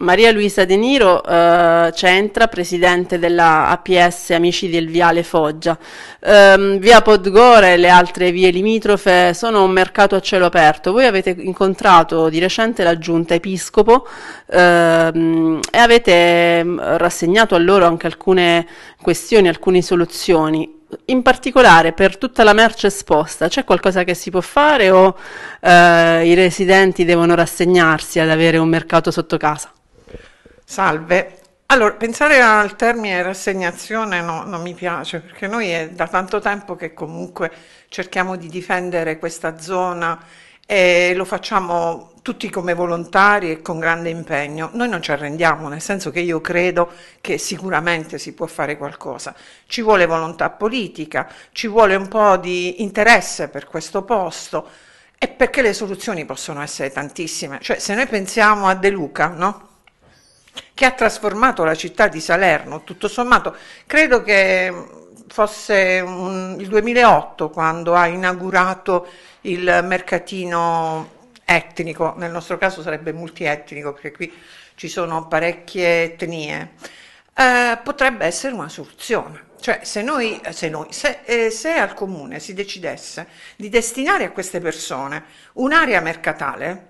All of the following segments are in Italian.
Maria Luisa De Niro eh, c'entra, presidente della APS Amici del Viale Foggia. Eh, via Podgore e le altre vie limitrofe sono un mercato a cielo aperto. Voi avete incontrato di recente la giunta episcopo eh, e avete mm, rassegnato a loro anche alcune questioni, alcune soluzioni in particolare per tutta la merce esposta c'è qualcosa che si può fare o eh, i residenti devono rassegnarsi ad avere un mercato sotto casa? Salve. Allora, pensare al termine rassegnazione no, non mi piace, perché noi è da tanto tempo che comunque cerchiamo di difendere questa zona e lo facciamo tutti come volontari e con grande impegno. Noi non ci arrendiamo, nel senso che io credo che sicuramente si può fare qualcosa. Ci vuole volontà politica, ci vuole un po' di interesse per questo posto e perché le soluzioni possono essere tantissime. Cioè, se noi pensiamo a De Luca, no? che ha trasformato la città di Salerno, tutto sommato. Credo che mm, fosse un, il 2008 quando ha inaugurato il mercatino etnico, nel nostro caso sarebbe multietnico perché qui ci sono parecchie etnie, eh, potrebbe essere una soluzione. Cioè se, noi, se, noi, se, eh, se al comune si decidesse di destinare a queste persone un'area mercatale,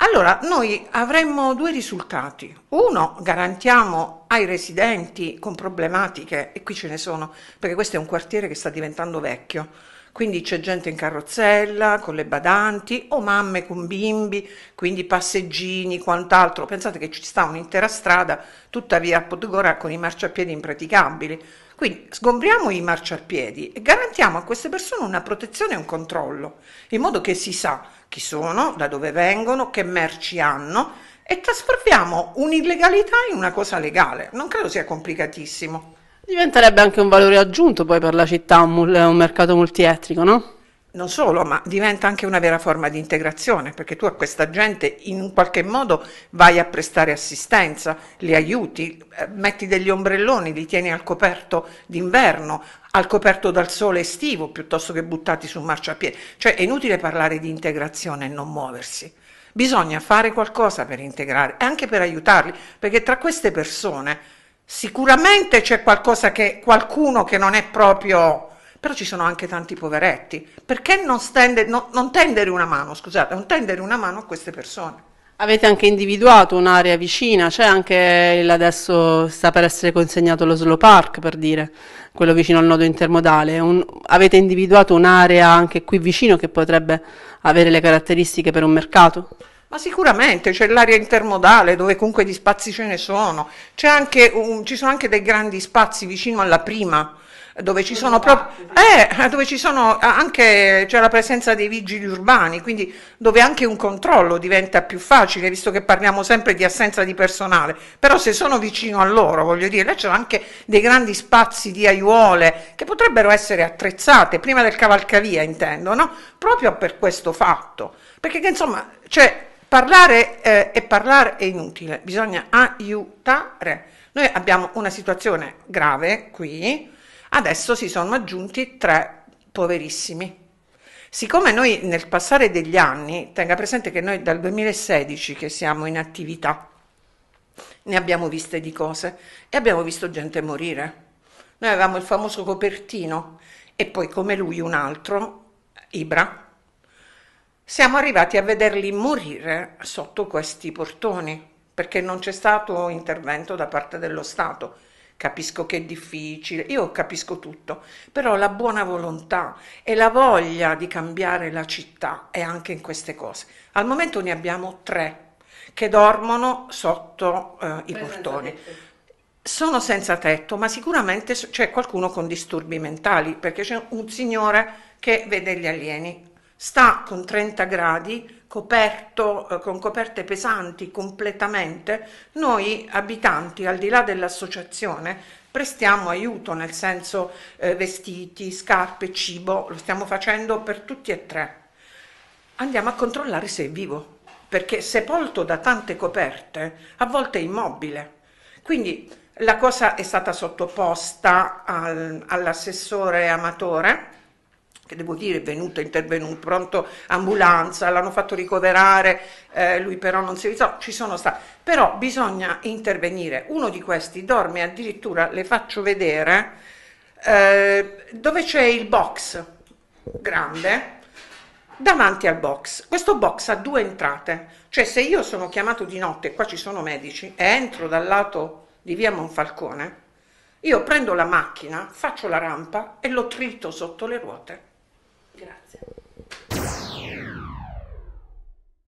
allora, noi avremmo due risultati. Uno, garantiamo ai residenti con problematiche, e qui ce ne sono, perché questo è un quartiere che sta diventando vecchio, quindi c'è gente in carrozzella, con le badanti, o mamme con bimbi, quindi passeggini, quant'altro. Pensate che ci sta un'intera strada, tuttavia a Podgora, con i marciapiedi impraticabili quindi sgombriamo i marciapiedi e garantiamo a queste persone una protezione e un controllo, in modo che si sa chi sono, da dove vengono, che merci hanno e trasformiamo un'illegalità in una cosa legale. Non credo sia complicatissimo. Diventerebbe anche un valore aggiunto poi per la città, un, un mercato multietnico, no? non solo, ma diventa anche una vera forma di integrazione, perché tu a questa gente in un qualche modo vai a prestare assistenza, li aiuti, eh, metti degli ombrelloni, li tieni al coperto d'inverno, al coperto dal sole estivo, piuttosto che buttati su marciapiede. Cioè è inutile parlare di integrazione e non muoversi. Bisogna fare qualcosa per integrare e anche per aiutarli, perché tra queste persone sicuramente c'è qualcosa che qualcuno che non è proprio però ci sono anche tanti poveretti. Perché non, stende, no, non tendere una mano, scusate, non tendere una mano a queste persone? Avete anche individuato un'area vicina, c'è anche adesso sta per essere consegnato lo Slow Park per dire, quello vicino al nodo intermodale, un, avete individuato un'area anche qui vicino che potrebbe avere le caratteristiche per un mercato? Ma sicuramente c'è l'area intermodale dove comunque di spazi ce ne sono, anche un, ci sono anche dei grandi spazi vicino alla prima, dove ci sono proprio eh, dove ci sono anche c'è la presenza dei vigili urbani, quindi dove anche un controllo diventa più facile, visto che parliamo sempre di assenza di personale. Però se sono vicino a loro, voglio dire, là c'è anche dei grandi spazi di aiuole che potrebbero essere attrezzate prima del cavalcavia, intendo, no? Proprio per questo fatto. Perché insomma, cioè, parlare eh, e parlare è inutile, bisogna aiutare. Noi abbiamo una situazione grave qui Adesso si sono aggiunti tre poverissimi. Siccome noi nel passare degli anni, tenga presente che noi dal 2016 che siamo in attività, ne abbiamo viste di cose e abbiamo visto gente morire. Noi avevamo il famoso copertino e poi come lui un altro, Ibra, siamo arrivati a vederli morire sotto questi portoni perché non c'è stato intervento da parte dello Stato capisco che è difficile, io capisco tutto, però la buona volontà e la voglia di cambiare la città è anche in queste cose. Al momento ne abbiamo tre che dormono sotto eh, i portoni sono senza tetto, ma sicuramente c'è qualcuno con disturbi mentali, perché c'è un signore che vede gli alieni, sta con 30 gradi coperto eh, con coperte pesanti completamente, noi abitanti, al di là dell'associazione, prestiamo aiuto, nel senso eh, vestiti, scarpe, cibo, lo stiamo facendo per tutti e tre. Andiamo a controllare se è vivo, perché sepolto da tante coperte, a volte è immobile. Quindi la cosa è stata sottoposta al, all'assessore amatore che devo dire, è venuto, è intervenuto, pronto ambulanza, l'hanno fatto ricoverare, eh, lui però non si risolve, ci sono stati. Però bisogna intervenire. Uno di questi dorme addirittura, le faccio vedere, eh, dove c'è il box grande, davanti al box. Questo box ha due entrate, cioè se io sono chiamato di notte, qua ci sono medici, e entro dal lato di via Monfalcone, io prendo la macchina, faccio la rampa e lo trito sotto le ruote. Grazie.